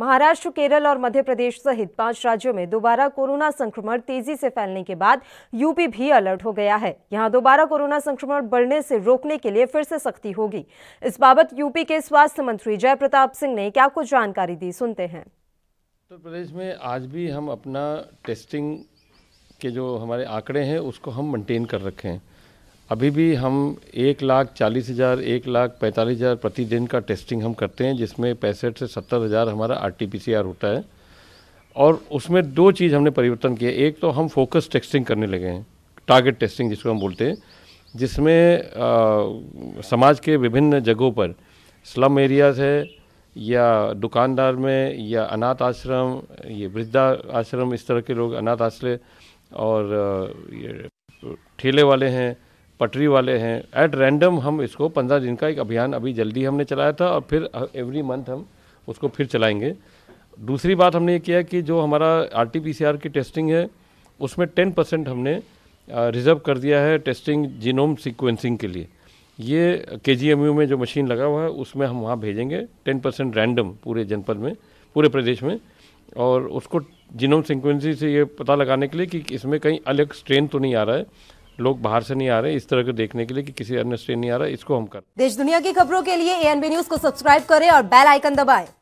महाराष्ट्र केरल और मध्य प्रदेश सहित पांच राज्यों में दोबारा कोरोना संक्रमण तेजी से फैलने के बाद यूपी भी अलर्ट हो गया है यहां दोबारा कोरोना संक्रमण बढ़ने से रोकने के लिए फिर से सख्ती होगी इस बाबत यूपी के स्वास्थ्य मंत्री जय प्रताप सिंह ने क्या कुछ जानकारी दी सुनते हैं उत्तर तो प्रदेश में आज भी हम अपना टेस्टिंग के जो हमारे आंकड़े हैं उसको हम मेंटेन कर रखे हैं अभी भी हम एक लाख चालीस हज़ार एक लाख पैंतालीस हज़ार प्रतिदिन का टेस्टिंग हम करते हैं जिसमें पैंसठ से सत्तर हज़ार हमारा R T P C R होता है और उसमें दो चीज़ हमने परिवर्तन किया एक तो हम फोकस टेस्टिंग करने लगे हैं टारगेट टेस्टिंग जिसको हम बोलते हैं जिसमें आ, समाज के विभिन्न जगहों पर स्लम एरियाज़ है या दुकानदार में या अनाथ आश्रम ये वृद्धा आश्रम इस तरह के लोग अनाथ आश्रय और ये ठेले वाले हैं पटरी वाले हैं एट रैंडम हम इसको पंद्रह दिन का एक अभियान अभी जल्दी हमने चलाया था और फिर एवरी मंथ हम उसको फिर चलाएंगे दूसरी बात हमने ये किया कि जो हमारा आर की टेस्टिंग है उसमें टेन परसेंट हमने रिज़र्व कर दिया है टेस्टिंग जीनोम सीक्वेंसिंग के लिए ये के में जो मशीन लगा हुआ है उसमें हम वहाँ भेजेंगे टेन परसेंट रैंडम पूरे जनपद में पूरे प्रदेश में और उसको जीनोम सिक्वेंसिंग से ये पता लगाने के लिए कि इसमें कहीं अलग स्ट्रेन तो नहीं आ रहा है लोग बाहर से नहीं आ रहे इस तरह के देखने के लिए कि किसी अन्य स्ट्रेन नहीं आ रहा इसको हम कर देश दुनिया की खबरों के लिए एएनबी न्यूज को सब्सक्राइब करें और बेल आइकन दबाएं